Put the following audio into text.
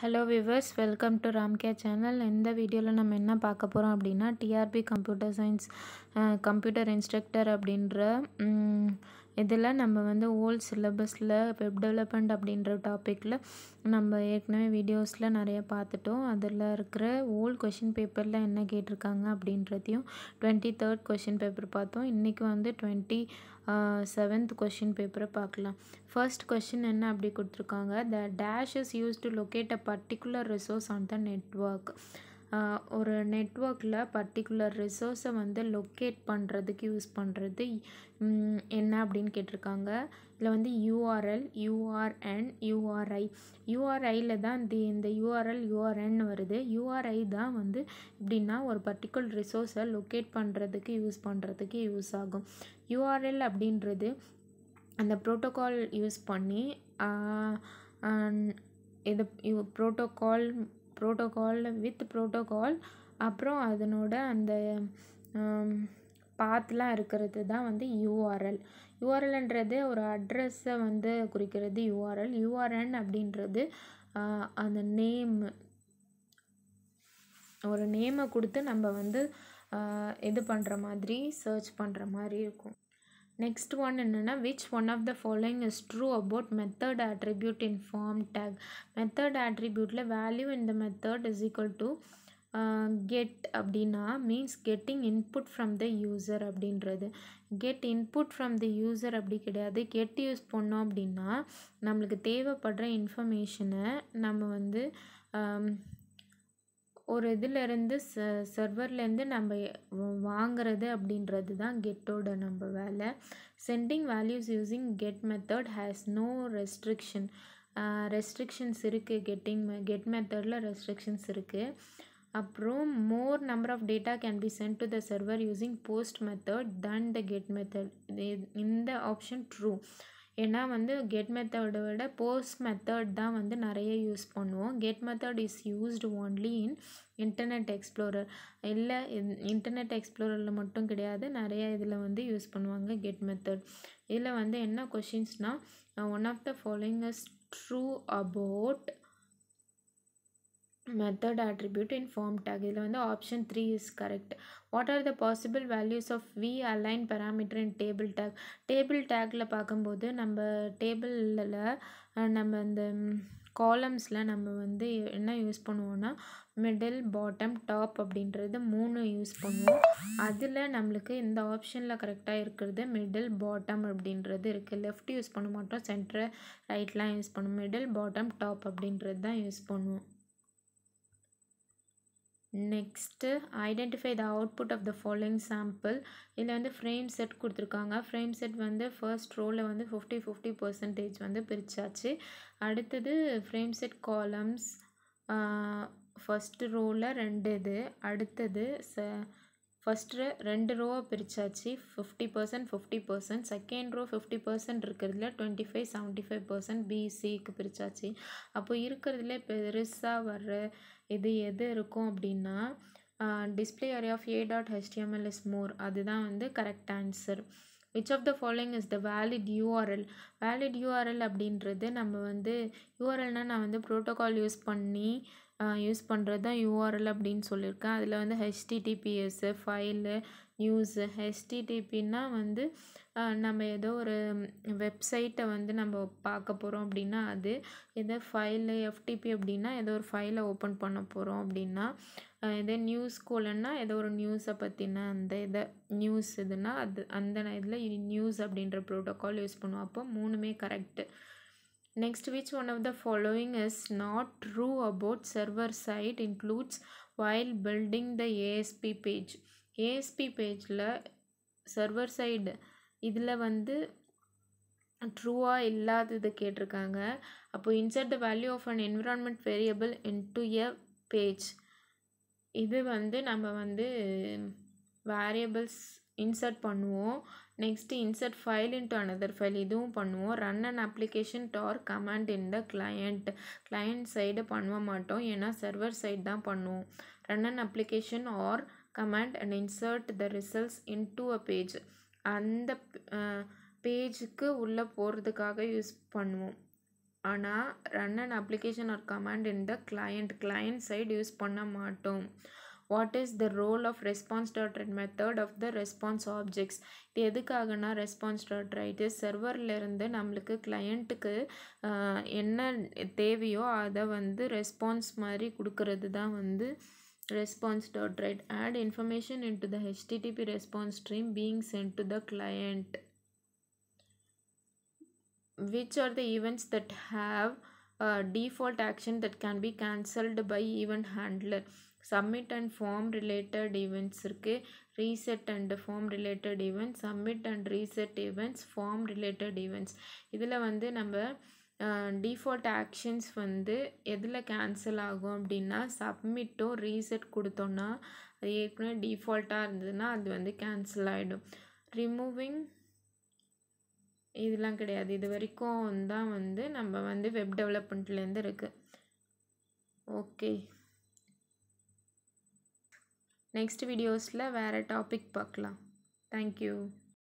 hello viewers welcome to Ramke channel இந்த வீடியோவில் நம்ம என்ன பார்க்க போகிறோம் அப்படின்னா TRB computer science computer instructor அப்படின்ற இதில் நம்ம வந்து ஓல்ட் சிலபஸில் வெப் டெவலப்மெண்ட் அப்படின்ற டாப்பிக்கில் நம்ம ஏற்கனவே வீடியோஸில் நிறைய பார்த்துட்டோம் அதில் இருக்கிற ஓல்ட் கொஷின் பேப்பரில் என்ன கேட்டிருக்காங்க அப்படின்றதையும் டுவெண்ட்டி தேர்ட் கொஷின் பேப்பர் பார்த்தோம் இன்றைக்கி வந்து டுவெண்ட்டி செவன்த் கொஷின் பேப்பரை பார்க்கலாம் ஃபர்ஸ்ட் கொஷின் என்ன அப்படி கொடுத்துருக்காங்க the dash is used to locate a particular resource on the network ஒரு நெட்வொர்க்கில் பர்டிகுலர் ரிசோர்ஸை வந்து லொக்கேட் பண்ணுறதுக்கு யூஸ் பண்ணுறது என்ன அப்படின்னு கேட்டிருக்காங்க இதில் வந்து யூஆர்எல் யூஆர்என் யூஆர்ஐ யூஆர்ஐயில் தான் இந்த இந்த யூஆர்எல் யூஆர்என் வருது யூஆர்ஐ தான் வந்து எப்படின்னா ஒரு பர்டிகுலர் ரிசோர்ஸை லொக்கேட் பண்ணுறதுக்கு யூஸ் பண்ணுறதுக்கு யூஸ் ஆகும் யூஆர்எல் அப்படின்றது அந்த ப்ரோட்டோக்கால் யூஸ் பண்ணி இது ப்ரோட்டோக்கால் ப்ரோட்டோகால் வித் ப்ரோட்டோகால் அப்புறம் அதனோட அந்த பாத்தெலாம் இருக்கிறது தான் வந்து யூஆர்எல் யூஆர்எல்ன்றது ஒரு அட்ரஸை வந்து குறிக்கிறது யூஆர்எல் யூஆர்என் அப்படின்றது அந்த நேம் ஒரு நேமை கொடுத்து நம்ம வந்து இது பண்ணுற மாதிரி சர்ச் பண்ணுற மாதிரி இருக்கும் நெக்ஸ்ட் ஒன் என்னென்னா which one of the following is true about method attribute in form tag method ஆட்ரிபியூட்டில் வேல்யூ இந்த method is equal to get அப்படின்னா means getting input from the user அப்படின்றது get input from the user அப்படி கிடையாது get used பண்ணோம் அப்படின்னா நம்மளுக்கு தேவைப்படுற இன்ஃபர்மேஷனை நம்ம வந்து ஒரு இதுலேருந்து ச சர்வர்லேருந்து நம்ம வாங்கிறது அப்படின்றது தான் கெட்டோட நம்ம வேலை sending values using get method has no restriction restrictions இருக்குது கெட்டிங் கெட் மெத்தடில் ரெஸ்ட்ரிக்ஷன்ஸ் இருக்குது அப்புறம் more number of data can be sent to the server using post method than the get method இந்த ஆப்ஷன் ட்ரூ ஏன்னா வந்து get மெத்தடை விட post method தான் வந்து நிறைய யூஸ் பண்ணுவோம் get method is used only in Internet Explorer இல்லை இன்டர்நெட் எக்ஸ்ப்ளோரரில் மட்டும் கிடையாது நிறைய இதில் வந்து யூஸ் பண்ணுவாங்க கெட் மெத்தட் இதில் வந்து என்ன கொஷின்ஸ்னால் one of the following is true about method attribute in form tag இதில் வந்து option 3 is correct what are the possible values of v align parameter in table tag table tagல பாக்கம் போது நம்ப tableல நம்ப இந்த columnsல நம்ப வந்து என்ன use பண்ணுவோன்னா middle, bottom, top அப்படின்றுது மூணு use பண்ணுவோம் அதில நம்லுக்கு இந்த optionல கரக்டா இருக்கிறது middle, bottom அப்படின்றுது இருக்கு left use பண்ண மாட்டோம் சென்டர் ரைட்லாம் யூஸ் பண்ணுவோம் மிடில் பாட்டம் டாப் அப்படின்றது தான் யூஸ் பண்ணுவோம் next identify the output of the following sample இதில் வந்து ஃப்ரேம் செட் கொடுத்துருக்காங்க ஃப்ரேம் செட் வந்து ஃபர்ஸ்ட் ரோவில் வந்து ஃபிஃப்டி ஃபிஃப்டி பர்சன்டேஜ் வந்து பிரித்தாச்சு அடுத்தது ஃப்ரேம் செட் காலம்ஸ் ஃபஸ்ட்டு ரோவில் ரெண்டு இது அடுத்தது ச ஃபஸ்ட்டு ரெண்டு ரோவை பிரித்தாச்சு fifty percent fifty percent second row fifty percent இருக்கிறதுல twenty five seventy five percent பிசிக்கு பிரித்தாச்சு அப்போ இருக்கிறதுல பெருசாக வர்ற இது எது இருக்கும் அப்படின்னா display area of a dot HTML is more அதுதான் வந்து correct answer which of the following is the valid URL valid URL அப்படின்றது நம்ம வந்து யூஆர்எல்னால் நான் வந்து ப்ரோட்டோகால் யூஸ் பண்ணி யூஸ் பண்ணுறது தான் யூஆர்எல் அப்படின்னு சொல்லியிருக்கேன் அதில் வந்து ஹெச்டிடிபிஎஸ்ஸு ஃபைலு நியூஸு ஹெச்டிடிபின்னா வந்து நம்ம ஏதோ ஒரு வெப்சைட்டை வந்து நம்ம பார்க்க போகிறோம் அப்படின்னா அது எதோ ஃபைலு எஃப்டிபி அப்படின்னா ஏதோ ஒரு ஃபைலை ஓப்பன் பண்ண போகிறோம் அப்படின்னா இதே நியூஸ் கோலன்னா ஏதோ ஒரு நியூஸை பற்றின அந்த இதை நியூஸ் இதுனா அது அந்த இதில் நியூஸ் அப்படின்ற ப்ரோட்டோக்கால் யூஸ் பண்ணுவோம் அப்போ மூணுமே correct next which one of the following is not true about server side includes while building the ASP page ASP பேஜில் சர்வர் சைடு இதில் வந்து ட்ரூவாக இல்லாதது கேட்டிருக்காங்க அப்போ insert the value of an environment variable into a page இது வந்து நம்ம வந்து வேரியபிள்ஸ் insert பண்ணுவோம் next insert file into another file இதுவும் பண்ணுவோம் ரன் அண்ட் அப்ளிகேஷன் டார் command in the client client side பண்ண மாட்டோம் என்ன சர்வர் சைடு தான் பண்ணுவோம் run an application or command and insert the results in a a page அந்த பேஜுக்கு உள்ளே போகிறதுக்காக யூஸ் பண்ணுவோம் ஆனால் run an application or command in the client client side use பண்ண மாட்டோம் what is the role of response dot write method of the response objects இது எதுக்காகனா ரெஸ்பான்ஸ் டாட் ரைட்டு செர்வர்லேருந்து நம்மளுக்கு கிளையண்ட்டுக்கு என்ன தேவையோ அதை வந்து ரெஸ்பான்ஸ் மாதிரி கொடுக்கறது தான் வந்து response dot write add information into the HTTP response stream being sent to the client which are the events that have default action that can be cancelled by event handler submit and form related events இருக்குது reset and form related events submit and reset events form related events இதில் வந்து நம்ம default actions வந்து எதில் cancel ஆகும் அப்படின்னா சப்மிட்டும் reset கொடுத்தோன்னா அது ஏற்கனவே டிஃபால்ட்டாக இருந்ததுன்னா அது வந்து கேன்சல் ஆகிடும் ரிமூவிங் இதெல்லாம் கிடையாது இது வரைக்கும் தான் வந்து நம்ம வந்து வெப் டெவலப்மெண்ட்லேருந்து இருக்குது ஓகே நெக்ஸ்ட் வீடியோஸில் வேறு டாபிக் பார்க்கலாம் தேங்க்யூ